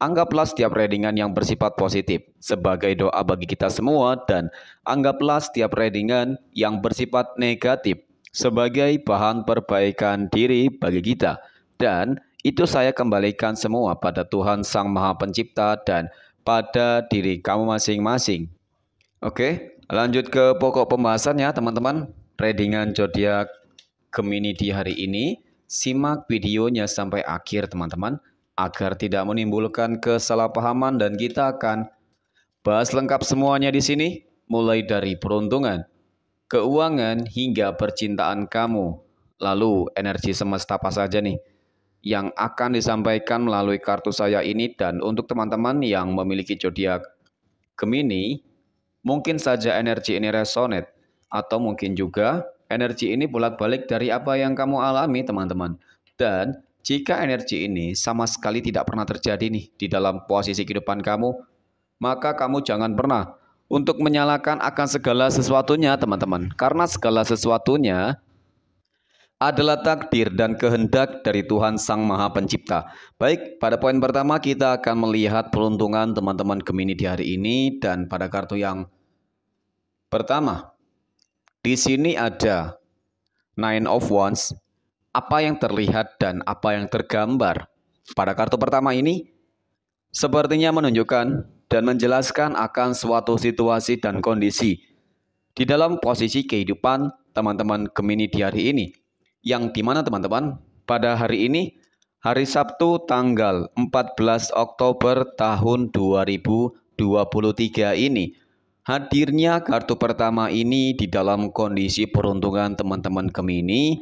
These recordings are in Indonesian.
Anggaplah setiap readingan yang bersifat positif sebagai doa bagi kita semua dan anggaplah setiap readingan yang bersifat negatif sebagai bahan perbaikan diri bagi kita. Dan itu saya kembalikan semua pada Tuhan Sang Maha Pencipta dan pada diri kamu masing-masing. Oke, lanjut ke pokok pembahasannya teman-teman. Readingan zodiak Gemini di hari ini. Simak videonya sampai akhir teman-teman agar tidak menimbulkan kesalahpahaman dan kita akan bahas lengkap semuanya di sini mulai dari peruntungan, keuangan hingga percintaan kamu. Lalu energi semesta apa saja nih yang akan disampaikan melalui kartu saya ini dan untuk teman-teman yang memiliki zodiak Gemini, mungkin saja energi ini resonet atau mungkin juga energi ini bolak-balik dari apa yang kamu alami teman-teman. Dan jika energi ini sama sekali tidak pernah terjadi nih di dalam posisi kehidupan kamu, maka kamu jangan pernah untuk menyalahkan akan segala sesuatunya, teman-teman. Karena segala sesuatunya adalah takdir dan kehendak dari Tuhan Sang Maha Pencipta. Baik, pada poin pertama kita akan melihat peruntungan teman-teman Gemini di hari ini dan pada kartu yang pertama. Di sini ada Nine of Wands, apa yang terlihat dan apa yang tergambar. Pada kartu pertama ini, sepertinya menunjukkan dan menjelaskan akan suatu situasi dan kondisi di dalam posisi kehidupan teman-teman Gemini di hari ini. Yang dimana teman-teman, pada hari ini, hari Sabtu tanggal 14 Oktober tahun 2023 ini, hadirnya kartu pertama ini di dalam kondisi peruntungan teman-teman Gemini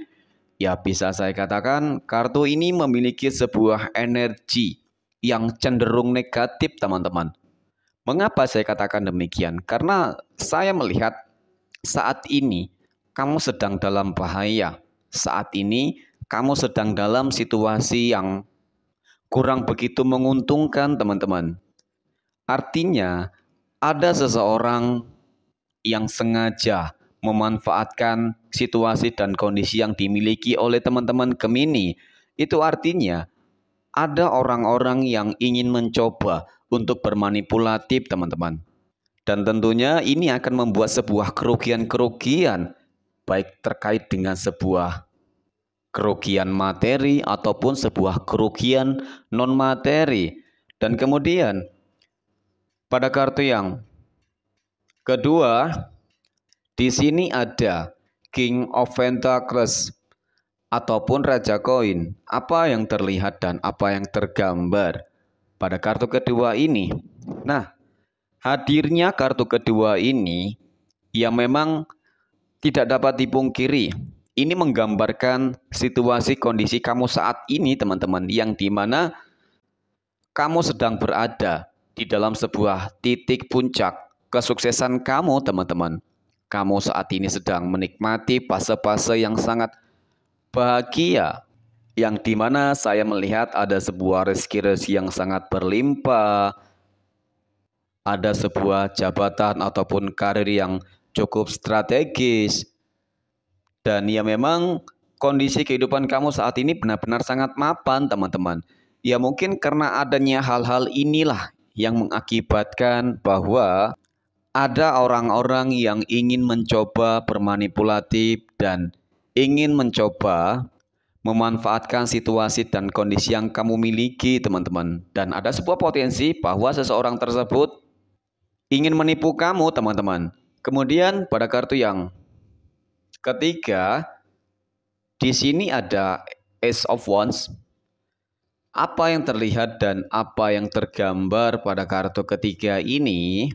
Ya bisa saya katakan kartu ini memiliki sebuah energi yang cenderung negatif teman-teman. Mengapa saya katakan demikian? Karena saya melihat saat ini kamu sedang dalam bahaya. Saat ini kamu sedang dalam situasi yang kurang begitu menguntungkan teman-teman. Artinya ada seseorang yang sengaja memanfaatkan situasi dan kondisi yang dimiliki oleh teman-teman Gemini. Itu artinya ada orang-orang yang ingin mencoba untuk bermanipulatif, teman-teman. Dan tentunya ini akan membuat sebuah kerugian-kerugian baik terkait dengan sebuah kerugian materi ataupun sebuah kerugian non materi. Dan kemudian pada kartu yang kedua di sini ada King of Pentacles ataupun Raja Koin. Apa yang terlihat dan apa yang tergambar pada kartu kedua ini? Nah, hadirnya kartu kedua ini yang memang tidak dapat dipungkiri. Ini menggambarkan situasi kondisi kamu saat ini teman-teman yang mana kamu sedang berada di dalam sebuah titik puncak kesuksesan kamu teman-teman. Kamu saat ini sedang menikmati fase-fase yang sangat bahagia yang dimana saya melihat ada sebuah rezeki-rezeki yang sangat berlimpah, ada sebuah jabatan ataupun karir yang cukup strategis, dan ya memang kondisi kehidupan kamu saat ini benar-benar sangat mapan teman-teman. Ya mungkin karena adanya hal-hal inilah yang mengakibatkan bahwa ada orang-orang yang ingin mencoba bermanipulatif dan ingin mencoba memanfaatkan situasi dan kondisi yang kamu miliki, teman-teman. Dan ada sebuah potensi bahwa seseorang tersebut ingin menipu kamu, teman-teman. Kemudian pada kartu yang ketiga, di sini ada Ace of Wands, apa yang terlihat dan apa yang tergambar pada kartu ketiga ini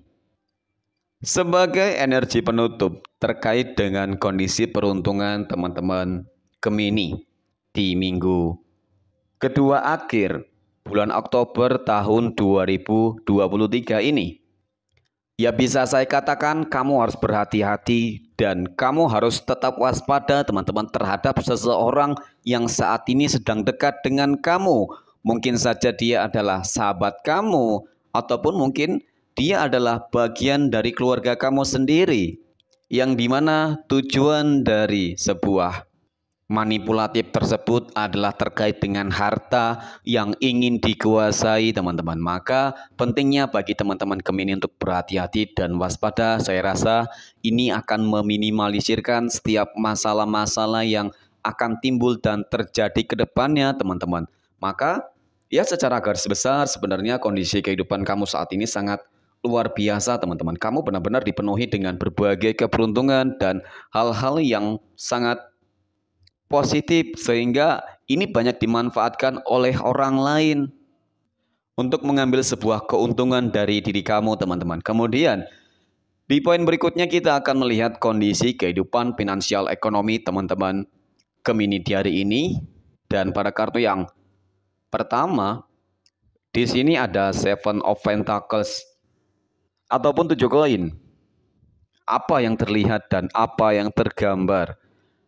sebagai energi penutup terkait dengan kondisi peruntungan teman-teman Gemini di minggu kedua akhir bulan Oktober tahun 2023 ini. Ya bisa saya katakan kamu harus berhati-hati dan kamu harus tetap waspada teman-teman terhadap seseorang yang saat ini sedang dekat dengan kamu. Mungkin saja dia adalah sahabat kamu ataupun mungkin dia adalah bagian dari keluarga kamu sendiri, yang dimana tujuan dari sebuah manipulatif tersebut adalah terkait dengan harta yang ingin dikuasai teman-teman. Maka pentingnya bagi teman-teman kemini untuk berhati-hati dan waspada. Saya rasa ini akan meminimalisirkan setiap masalah-masalah yang akan timbul dan terjadi ke depannya teman-teman. Maka ya secara garis besar sebenarnya kondisi kehidupan kamu saat ini sangat luar biasa teman-teman. Kamu benar-benar dipenuhi dengan berbagai keberuntungan dan hal-hal yang sangat positif sehingga ini banyak dimanfaatkan oleh orang lain untuk mengambil sebuah keuntungan dari diri kamu teman-teman. Kemudian di poin berikutnya kita akan melihat kondisi kehidupan finansial ekonomi teman-teman Gemini di hari ini dan pada kartu yang pertama di sini ada Seven of Pentacles ataupun tujuh koin. Apa yang terlihat dan apa yang tergambar?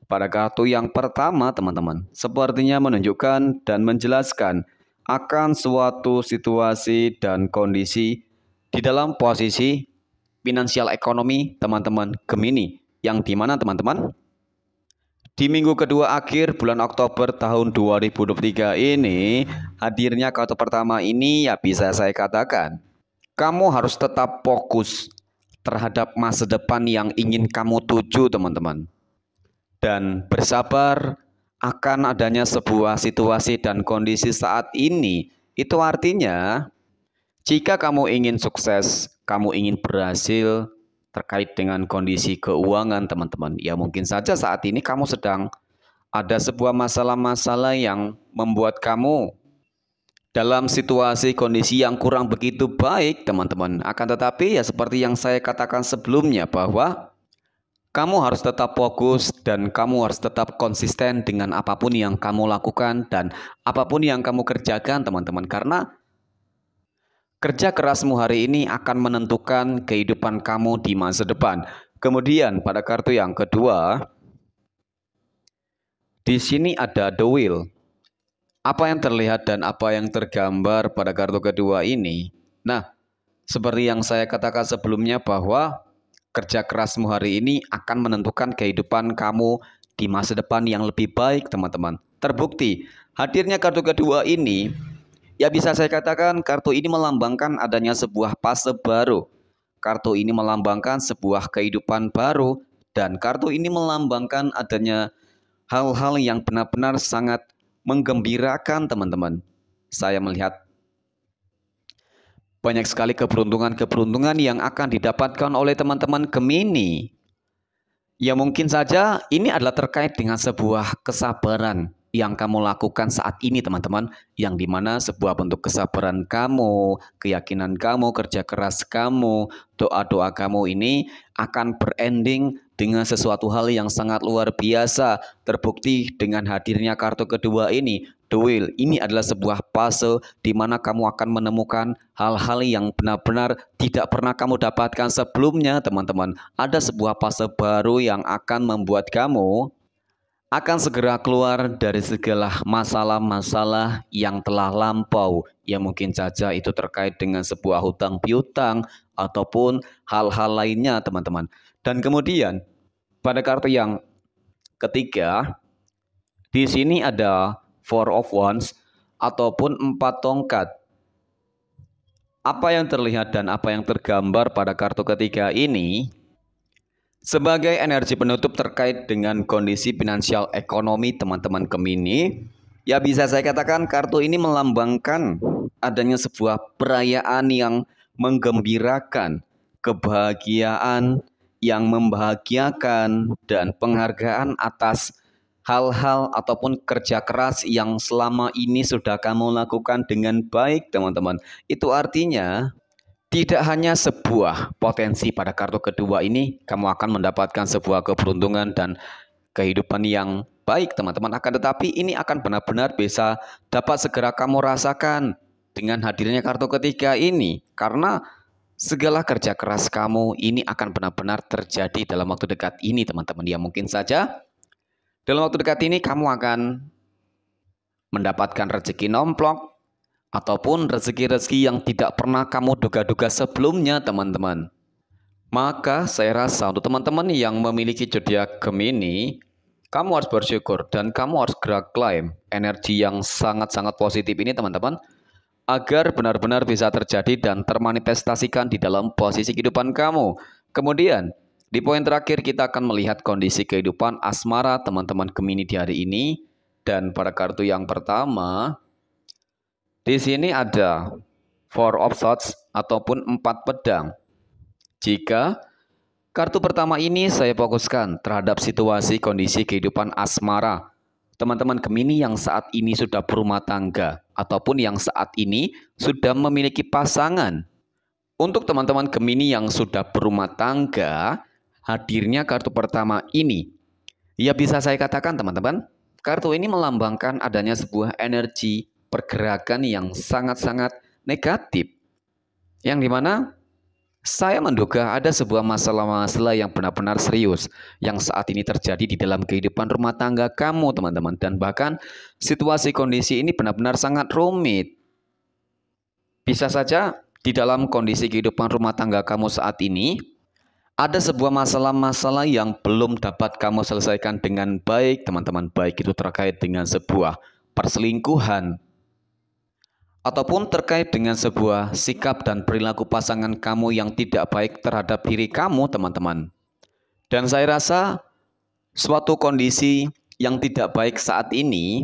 Pada kartu yang pertama, teman-teman, sepertinya menunjukkan dan menjelaskan akan suatu situasi dan kondisi di dalam posisi finansial ekonomi teman-teman Gemini yang di mana, teman-teman di minggu kedua akhir bulan Oktober tahun 2023 ini hadirnya kartu pertama ini ya bisa saya katakan kamu harus tetap fokus terhadap masa depan yang ingin kamu tuju, teman-teman. Dan bersabar akan adanya sebuah situasi dan kondisi saat ini. Itu artinya, jika kamu ingin sukses, kamu ingin berhasil terkait dengan kondisi keuangan, teman-teman. Ya mungkin saja saat ini kamu sedang ada sebuah masalah-masalah yang membuat kamu dalam situasi kondisi yang kurang begitu baik, teman-teman. Akan tetapi, ya, seperti yang saya katakan sebelumnya, bahwa kamu harus tetap fokus dan kamu harus tetap konsisten dengan apapun yang kamu lakukan dan apapun yang kamu kerjakan, teman-teman, karena kerja kerasmu hari ini akan menentukan kehidupan kamu di masa depan. Kemudian, pada kartu yang kedua, di sini ada the will apa yang terlihat dan apa yang tergambar pada kartu kedua ini. Nah, seperti yang saya katakan sebelumnya bahwa kerja kerasmu hari ini akan menentukan kehidupan kamu di masa depan yang lebih baik, teman-teman. Terbukti, hadirnya kartu kedua ini, ya bisa saya katakan kartu ini melambangkan adanya sebuah fase baru. Kartu ini melambangkan sebuah kehidupan baru dan kartu ini melambangkan adanya hal-hal yang benar-benar sangat menggembirakan teman-teman. Saya melihat banyak sekali keberuntungan-keberuntungan yang akan didapatkan oleh teman-teman Gemini. Ya mungkin saja ini adalah terkait dengan sebuah kesabaran yang kamu lakukan saat ini teman-teman yang dimana sebuah bentuk kesabaran kamu, keyakinan kamu, kerja keras kamu, doa-doa kamu ini akan berending dengan sesuatu hal yang sangat luar biasa. Terbukti dengan hadirnya kartu kedua ini, duel ini adalah sebuah fase di mana kamu akan menemukan hal-hal yang benar-benar tidak pernah kamu dapatkan sebelumnya, teman-teman. Ada sebuah fase baru yang akan membuat kamu akan segera keluar dari segala masalah-masalah yang telah lampau yang mungkin saja itu terkait dengan sebuah hutang piutang ataupun hal-hal lainnya teman-teman. Dan kemudian pada kartu yang ketiga di sini ada four of wands ataupun empat tongkat. Apa yang terlihat dan apa yang tergambar pada kartu ketiga ini sebagai energi penutup terkait dengan kondisi finansial ekonomi teman-teman Gemini, ya bisa saya katakan kartu ini melambangkan adanya sebuah perayaan yang menggembirakan, kebahagiaan, yang membahagiakan dan penghargaan atas hal-hal ataupun kerja keras yang selama ini sudah kamu lakukan dengan baik, teman-teman. Itu artinya tidak hanya sebuah potensi pada kartu kedua ini, kamu akan mendapatkan sebuah keberuntungan dan kehidupan yang baik, teman-teman. Akan tetapi ini akan benar-benar bisa dapat segera kamu rasakan dengan hadirnya kartu ketiga ini. Karena Segala kerja keras kamu ini akan benar-benar terjadi dalam waktu dekat ini, teman-teman. Ya, mungkin saja dalam waktu dekat ini kamu akan mendapatkan rezeki nomplok ataupun rezeki-rezeki yang tidak pernah kamu duga-duga sebelumnya, teman-teman. Maka saya rasa untuk teman-teman yang memiliki zodiak Gemini, kamu harus bersyukur dan kamu harus gerak klaim energi yang sangat-sangat positif ini, teman-teman agar benar-benar bisa terjadi dan termanifestasikan di dalam posisi kehidupan kamu. Kemudian, di poin terakhir kita akan melihat kondisi kehidupan asmara teman-teman Gemini di hari ini dan pada kartu yang pertama di sini ada Four of Swords ataupun empat pedang. Jika kartu pertama ini saya fokuskan terhadap situasi kondisi kehidupan asmara teman-teman Gemini yang saat ini sudah berumah tangga ataupun yang saat ini sudah memiliki pasangan. Untuk teman-teman Gemini yang sudah berumah tangga, hadirnya kartu pertama ini. Ya bisa saya katakan teman-teman, kartu ini melambangkan adanya sebuah energi pergerakan yang sangat-sangat negatif. Yang dimana saya menduga ada sebuah masalah-masalah yang benar-benar serius yang saat ini terjadi di dalam kehidupan rumah tangga kamu, teman-teman, dan bahkan situasi kondisi ini benar-benar sangat rumit. Bisa saja di dalam kondisi kehidupan rumah tangga kamu saat ini ada sebuah masalah-masalah yang belum dapat kamu selesaikan dengan baik, teman-teman, baik itu terkait dengan sebuah perselingkuhan, ataupun terkait dengan sebuah sikap dan perilaku pasangan kamu yang tidak baik terhadap diri kamu, teman-teman. Dan saya rasa suatu kondisi yang tidak baik saat ini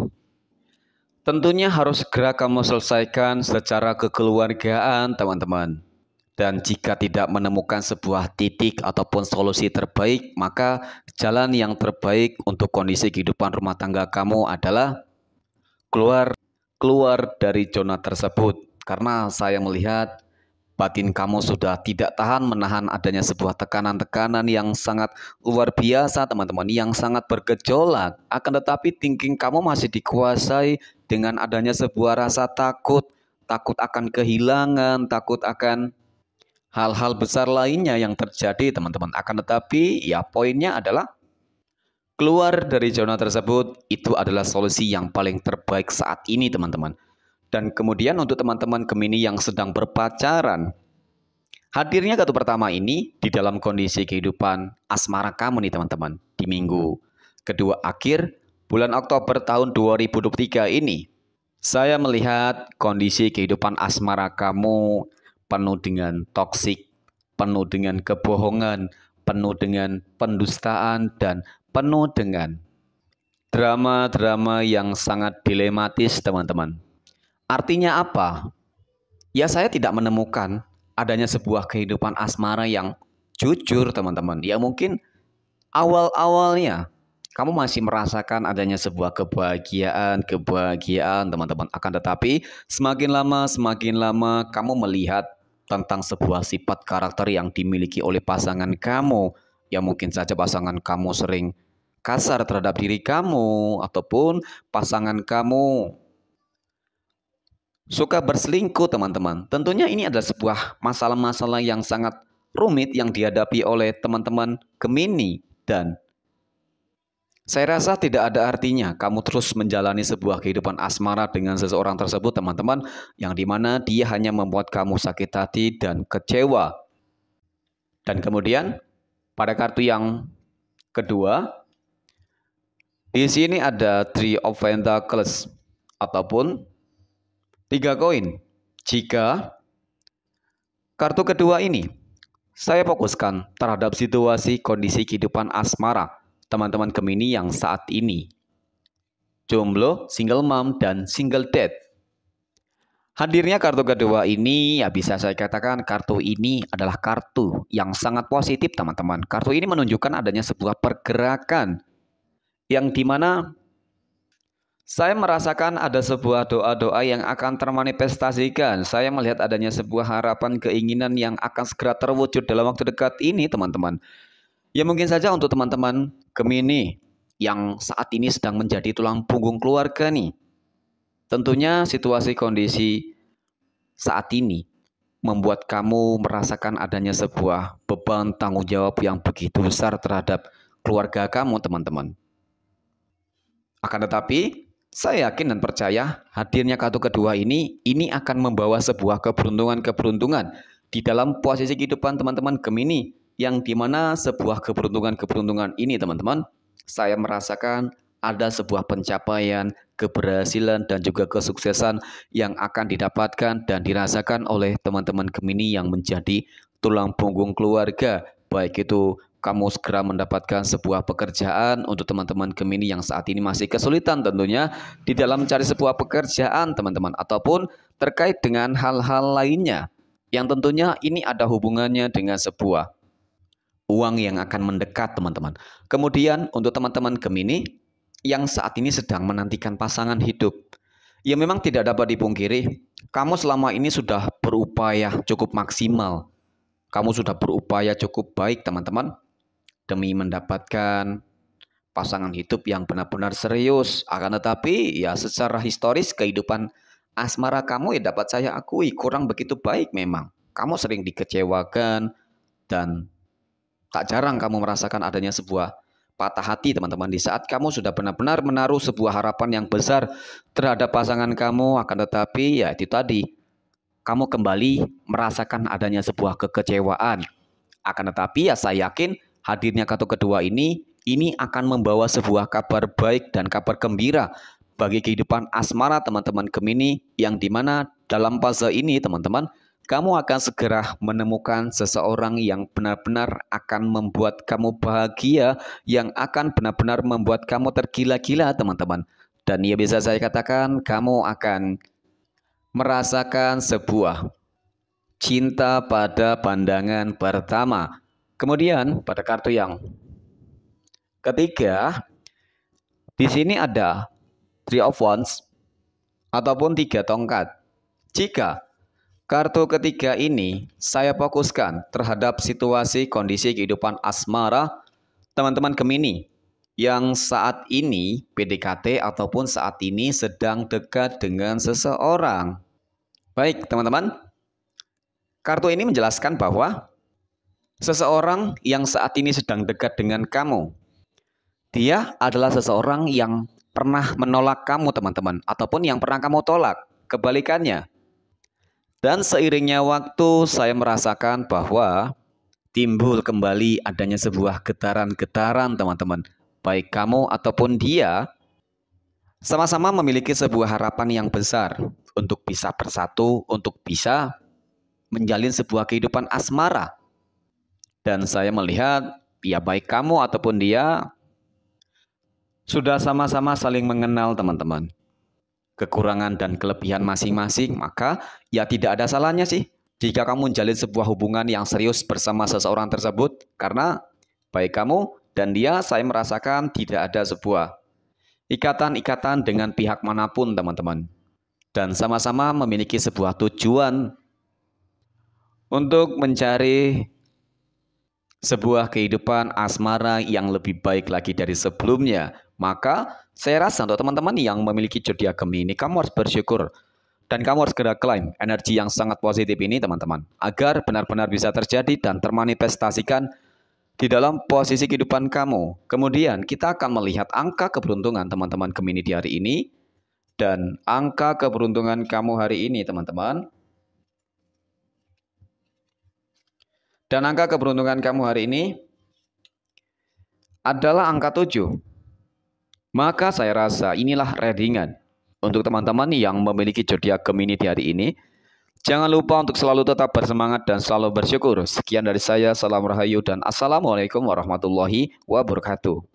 tentunya harus segera kamu selesaikan secara kekeluargaan, teman-teman. Dan jika tidak menemukan sebuah titik ataupun solusi terbaik, maka jalan yang terbaik untuk kondisi kehidupan rumah tangga kamu adalah keluar keluar dari zona tersebut karena saya melihat batin kamu sudah tidak tahan menahan adanya sebuah tekanan-tekanan yang sangat luar biasa teman-teman yang sangat bergejolak akan tetapi thinking kamu masih dikuasai dengan adanya sebuah rasa takut takut akan kehilangan takut akan hal-hal besar lainnya yang terjadi teman-teman akan tetapi ya poinnya adalah Keluar dari zona tersebut itu adalah solusi yang paling terbaik saat ini teman-teman. Dan kemudian untuk teman-teman Gemini yang sedang berpacaran, hadirnya kartu pertama ini di dalam kondisi kehidupan asmara kamu nih teman-teman di minggu kedua akhir bulan Oktober tahun 2023 ini. Saya melihat kondisi kehidupan asmara kamu penuh dengan toksik, penuh dengan kebohongan, penuh dengan pendustaan dan penuh dengan drama-drama yang sangat dilematis, teman-teman. Artinya apa? Ya saya tidak menemukan adanya sebuah kehidupan asmara yang jujur, teman-teman. Ya mungkin awal-awalnya kamu masih merasakan adanya sebuah kebahagiaan, kebahagiaan, teman-teman. Akan tetapi semakin lama, semakin lama kamu melihat tentang sebuah sifat karakter yang dimiliki oleh pasangan kamu Ya mungkin saja pasangan kamu sering kasar terhadap diri kamu ataupun pasangan kamu suka berselingkuh teman-teman. Tentunya ini adalah sebuah masalah-masalah yang sangat rumit yang dihadapi oleh teman-teman Gemini dan saya rasa tidak ada artinya kamu terus menjalani sebuah kehidupan asmara dengan seseorang tersebut teman-teman yang dimana dia hanya membuat kamu sakit hati dan kecewa. Dan kemudian pada kartu yang kedua, di sini ada Three of Pentacles ataupun tiga koin. Jika kartu kedua ini saya fokuskan terhadap situasi kondisi kehidupan asmara teman-teman Gemini yang saat ini jomblo, single mom, dan single dad. Hadirnya kartu kedua ini, ya bisa saya katakan kartu ini adalah kartu yang sangat positif teman-teman. Kartu ini menunjukkan adanya sebuah pergerakan yang dimana saya merasakan ada sebuah doa-doa yang akan termanifestasikan. Saya melihat adanya sebuah harapan keinginan yang akan segera terwujud dalam waktu dekat ini teman-teman. Ya mungkin saja untuk teman-teman Gemini yang saat ini sedang menjadi tulang punggung keluarga nih Tentunya situasi kondisi saat ini membuat kamu merasakan adanya sebuah beban tanggung jawab yang begitu besar terhadap keluarga kamu, teman-teman. Akan tetapi, saya yakin dan percaya hadirnya kartu kedua ini ini akan membawa sebuah keberuntungan-keberuntungan di dalam posisi kehidupan teman-teman Gemini yang dimana sebuah keberuntungan-keberuntungan ini teman-teman saya merasakan ada sebuah pencapaian, keberhasilan, dan juga kesuksesan yang akan didapatkan dan dirasakan oleh teman-teman Gemini yang menjadi tulang punggung keluarga, baik itu kamu segera mendapatkan sebuah pekerjaan untuk teman-teman Gemini yang saat ini masih kesulitan tentunya di dalam mencari sebuah pekerjaan teman-teman ataupun terkait dengan hal-hal lainnya yang tentunya ini ada hubungannya dengan sebuah uang yang akan mendekat teman-teman. Kemudian untuk teman-teman Gemini yang saat ini sedang menantikan pasangan hidup. Ya memang tidak dapat dipungkiri, kamu selama ini sudah berupaya cukup maksimal. Kamu sudah berupaya cukup baik teman-teman demi mendapatkan pasangan hidup yang benar-benar serius. Akan tetapi ya secara historis kehidupan asmara kamu ya dapat saya akui kurang begitu baik memang. Kamu sering dikecewakan dan tak jarang kamu merasakan adanya sebuah patah hati teman-teman di saat kamu sudah benar-benar menaruh sebuah harapan yang besar terhadap pasangan kamu akan tetapi ya itu tadi kamu kembali merasakan adanya sebuah kekecewaan akan tetapi ya saya yakin hadirnya kartu kedua ini ini akan membawa sebuah kabar baik dan kabar gembira bagi kehidupan asmara teman-teman Gemini yang dimana dalam fase ini teman-teman kamu akan segera menemukan seseorang yang benar-benar akan membuat kamu bahagia, yang akan benar-benar membuat kamu tergila-gila, teman-teman. Dan ya bisa saya katakan, kamu akan merasakan sebuah cinta pada pandangan pertama. Kemudian pada kartu yang ketiga, di sini ada Three of Wands ataupun tiga tongkat. Jika Kartu ketiga ini saya fokuskan terhadap situasi kondisi kehidupan asmara teman-teman Gemini yang saat ini PDKT ataupun saat ini sedang dekat dengan seseorang. Baik, teman-teman. Kartu ini menjelaskan bahwa seseorang yang saat ini sedang dekat dengan kamu, dia adalah seseorang yang pernah menolak kamu, teman-teman, ataupun yang pernah kamu tolak. Kebalikannya, dan seiringnya waktu saya merasakan bahwa timbul kembali adanya sebuah getaran-getaran teman-teman. Baik kamu ataupun dia sama-sama memiliki sebuah harapan yang besar untuk bisa bersatu, untuk bisa menjalin sebuah kehidupan asmara. Dan saya melihat ya baik kamu ataupun dia sudah sama-sama saling mengenal teman-teman kekurangan dan kelebihan masing-masing, maka ya tidak ada salahnya sih jika kamu menjalin sebuah hubungan yang serius bersama seseorang tersebut karena baik kamu dan dia saya merasakan tidak ada sebuah ikatan-ikatan dengan pihak manapun teman-teman dan sama-sama memiliki sebuah tujuan untuk mencari sebuah kehidupan asmara yang lebih baik lagi dari sebelumnya maka saya rasa untuk teman-teman yang memiliki jodiah Gemini, kamu harus bersyukur dan kamu harus segera klaim energi yang sangat positif ini teman-teman agar benar-benar bisa terjadi dan termanifestasikan di dalam posisi kehidupan kamu. Kemudian kita akan melihat angka keberuntungan teman-teman Gemini di hari ini dan angka keberuntungan kamu hari ini teman-teman. Dan angka keberuntungan kamu hari ini adalah angka 7. Maka saya rasa inilah readingan untuk teman-teman yang memiliki zodiak Gemini di hari ini. Jangan lupa untuk selalu tetap bersemangat dan selalu bersyukur. Sekian dari saya, salam rahayu dan assalamualaikum warahmatullahi wabarakatuh.